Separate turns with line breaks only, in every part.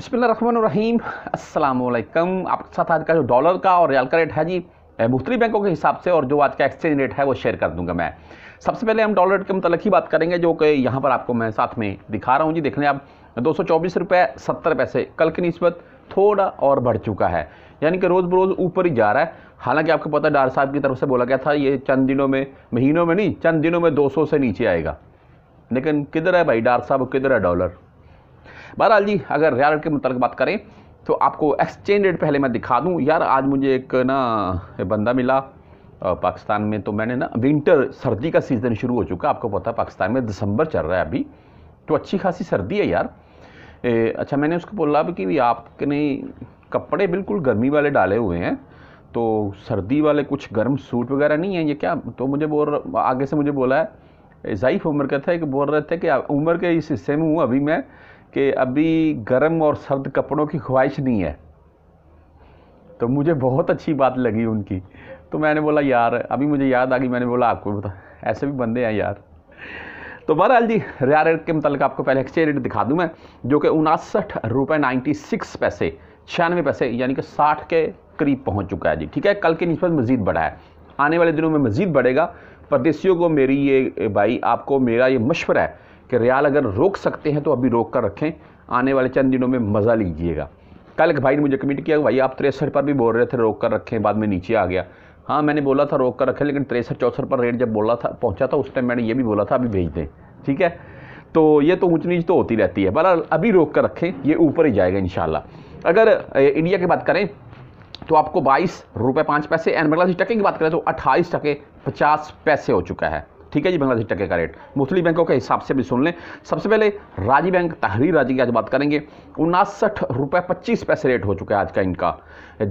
बिसमीम असलकम आपके साथ आज का जो डॉलर का और रियाल का रेट है जी मुख्तलि बैंकों के हिसाब से और जो आज का एक्सचेंज रेट है वो शेयर कर दूंगा मैं सबसे पहले हम डॉलर रेट के मतलब ही बात करेंगे जो कि यहाँ पर आपको मैं साथ में दिखा रहा हूँ जी देख लें आप दो सौ चौबीस रुपये सत्तर पैसे कल की नस्बत थोड़ा और बढ़ चुका है यानी कि रोज़ बरोज़ ऊपर ही जा रहा है हालांकि आपको पता है डार साहब की तरफ से बोला गया था ये चंद दिनों में महीनों में नहीं चंद दिनों में दो सौ से नीचे आएगा लेकिन किधर है भाई डार साहब किधर है डॉलर बहरहाल जी अगर रियल रेट के मुतल बात करें तो आपको एक्सचेंज रेट पहले मैं दिखा दूँ यार आज मुझे एक ना बंदा मिला पाकिस्तान में तो मैंने ना विंटर सर्दी का सीज़न शुरू हो चुका आपको पता पाकिस्तान में दिसंबर चल रहा है अभी तो अच्छी खासी सर्दी है यार ए, अच्छा मैंने उसको बोला कि आपने कपड़े बिल्कुल गर्मी वाले डाले हुए हैं तो सर्दी वाले कुछ गर्म सूट वगैरह नहीं है ये क्या तो मुझे बोल आगे से मुझे बोला है ज़ाइफ उम्र का था कि बोल रहे थे कि उम्र के इस हिस्से में हूँ अभी मैं कि अभी गर्म और सर्द कपड़ों की ख्वाहिश नहीं है तो मुझे बहुत अच्छी बात लगी उनकी तो मैंने बोला यार अभी मुझे याद आ गई मैंने बोला आपको बता ऐसे भी बंदे हैं यार तो बहरहाल जी रिया रेट के मतलब आपको पहले एक्सचेंज रेट दिखा दूं मैं जो कि उनासठ रुपये नाइन्टी सिक्स पैसे छियानवे पैसे यानी कि साठ के करीब पहुंच चुका है जी ठीक है कल के नीचे मजीद बढ़ा है आने वाले दिनों में मजीद बढ़ेगा परदेशियों को मेरी ये भाई आपको मेरा ये मशवरा है कि रियाल अगर रोक सकते हैं तो अभी रोक कर रखें आने वाले चंद दिनों में मज़ा लीजिएगा कल एक भाई ने मुझे कमिट किया भाई आप तिरसठ पर भी बोल रहे थे रोक कर रखें बाद में नीचे आ गया हाँ मैंने बोला था रोक कर रखें लेकिन तिरसठ चौसठ पर रेट जब बोला था पहुँचा था उस टाइम मैंने ये भी बोला था अभी भेज दें ठीक है तो ये तो ऊँच नीच तो होती रहती है बहरहाल अभी रोक कर रखें ये ऊपर ही जाएगा इन अगर इंडिया की बात करें तो आपको बाईस रुपये पाँच पैसे एंड टके की बात करें तो अट्ठाईस टके पचास पैसे हो चुका है ठीक है जी बांग्लादेश टके का रेट मुस्लिम बैंकों के हिसाब से भी सुन लें सबसे पहले राजी बैंक तहरीर राजी की आज बात करेंगे उनासठ रुपये पच्चीस पैसे रेट हो चुका है आज का इनका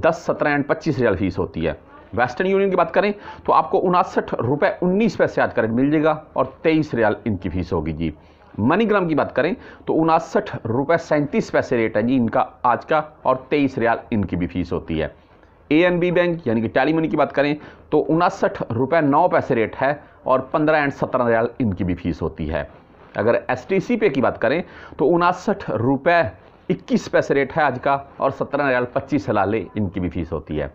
दस सत्रह एंड पच्चीस रियल फीस होती है वेस्टर्न यूनियन की बात करें तो आपको उनासठ रुपये उन्नीस पैसे आज का रेट मिल जाएगा और तेईस रियाल इनकी फीस होगी जी मनीग्राम की बात करें तो उनासठ रुपये सैंतीस पैसे रेट है जी इनका आज का और तेईस रियाल इनकी भी फीस होती है ए एन बी बैंक यानी कि टैली मनी की बात करें तो उनासठ रुपये नौ पैसे रेट है और पंद्रह एंड सत्रह रियाल इनकी भी फीस होती है अगर एस टी सी पे की बात करें तो उनासठ रुपये इक्कीस पैसे रेट है आज का और सत्रह रियाल पच्चीस हलाले इनकी भी फीस होती है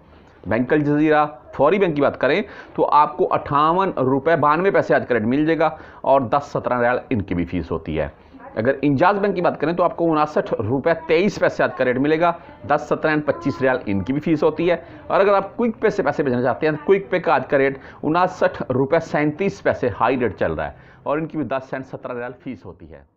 बैंक अल जजीरा फौरी बैंक की बात करें तो आपको अट्ठावन रुपये बानवे पैसे आज का रेट मिल जाएगा और दस सत्रह रियाल इनकी भी फीस होती है अगर इंजाज बैंक की बात करें तो आपको उनासठ रुपये तेईस पैसे आज का रेट मिलेगा दस सत्रह एंड पच्चीस रियाल इनकी भी फीस होती है और अगर आप क्विक पे से पैसे भेजना चाहते हैं तो क्विक पे का आज का रेट उनासठ रुपये सैंतीस पैसे हाई रेट चल रहा है और इनकी भी दस एंड सत्रह रियाल फीस होती है